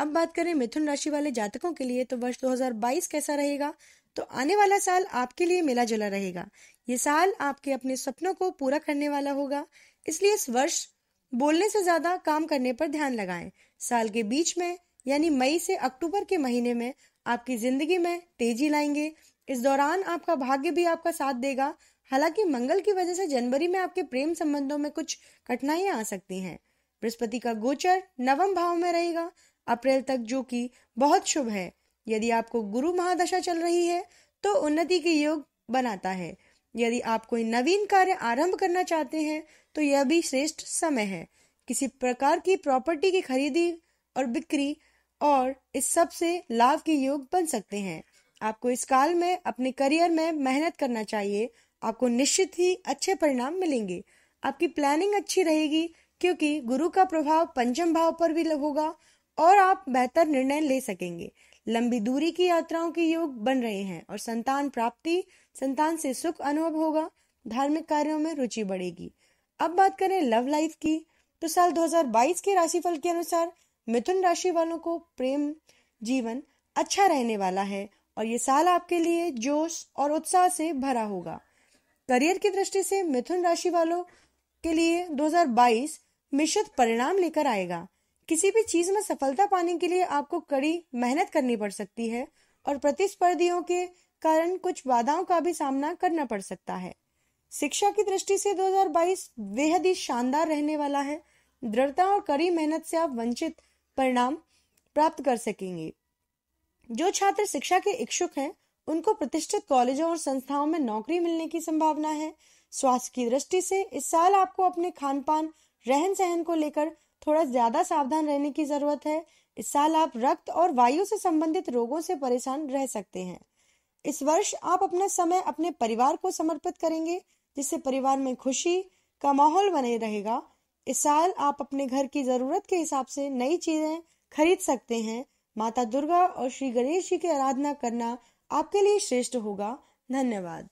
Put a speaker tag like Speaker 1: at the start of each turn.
Speaker 1: अब बात करें मिथुन राशि वाले जातकों के लिए तो वर्ष 2022 कैसा रहेगा तो आने वाला साल आपके लिए मिला जुला रहेगा ये साल आपके अपने सपनों को पूरा करने वाला होगा इसलिए इस वर्ष बोलने से ज्यादा काम करने पर ध्यान लगाएं साल के बीच में यानी मई से अक्टूबर के महीने में आपकी जिंदगी में तेजी लाएंगे इस दौरान आपका भाग्य भी आपका साथ देगा हालांकि मंगल की वजह से जनवरी में आपके प्रेम संबंधों में कुछ कठिनाइयां आ सकती हैं बृहस्पति का गोचर नवम भाव में रहेगा अप्रैल तक जो कि बहुत शुभ है यदि आपको गुरु महादशा चल रही है तो उन्नति के योग बनाता है यदि आप कोई नवीन कार्य आरंभ करना चाहते हैं तो यह भी श्रेष्ठ समय है किसी प्रकार की प्रॉपर्टी की खरीदी और बिक्री और इस सब से लाभ के योग बन सकते हैं आपको इस काल में अपने करियर में मेहनत करना चाहिए आपको निश्चित ही अच्छे परिणाम मिलेंगे आपकी प्लानिंग अच्छी रहेगी क्योंकि गुरु का प्रभाव पंचम भाव पर भी होगा और आप बेहतर निर्णय ले सकेंगे लंबी दूरी की यात्राओं के योग बन रहे हैं और संतान प्राप्ति संतान से सुख अनुभव होगा धार्मिक कार्यों में रुचि बढ़ेगी अब बात करें लव लाइफ की तो साल 2022 के राशिफल के अनुसार मिथुन राशि वालों को प्रेम जीवन अच्छा रहने वाला है और ये साल आपके लिए जोश और उत्साह से भरा होगा करियर की दृष्टि से मिथुन राशि वालों के लिए 2022 मिश्रित परिणाम लेकर आएगा किसी भी चीज में सफलता पाने के लिए आपको कड़ी मेहनत करनी पड़ सकती है और प्रतिस्पर्धियों के कारण कुछ बाधाओं का भी सामना करना पड़ सकता है शिक्षा की दृष्टि से 2022 बेहद ही शानदार रहने वाला है दृढ़ता और कड़ी मेहनत से आप वंचित परिणाम प्राप्त कर सकेंगे जो छात्र शिक्षा के इच्छुक हैं उनको प्रतिष्ठित कॉलेजों और संस्थाओं में नौकरी मिलने की संभावना है स्वास्थ्य की दृष्टि से इस साल आपको अपने खान पान रहन सहन को लेकर थोड़ा ज्यादा सावधान रहने की जरूरत है इस साल आप रक्त और वायु से संबंधित रोगों से परेशान रह सकते हैं इस वर्ष आप अपना समय अपने परिवार को समर्पित करेंगे जिससे परिवार में खुशी का माहौल बने रहेगा इस साल आप अपने घर की जरूरत के हिसाब से नई चीजें खरीद सकते हैं माता दुर्गा और श्री गणेश जी की आराधना करना आपके लिए श्रेष्ठ होगा धन्यवाद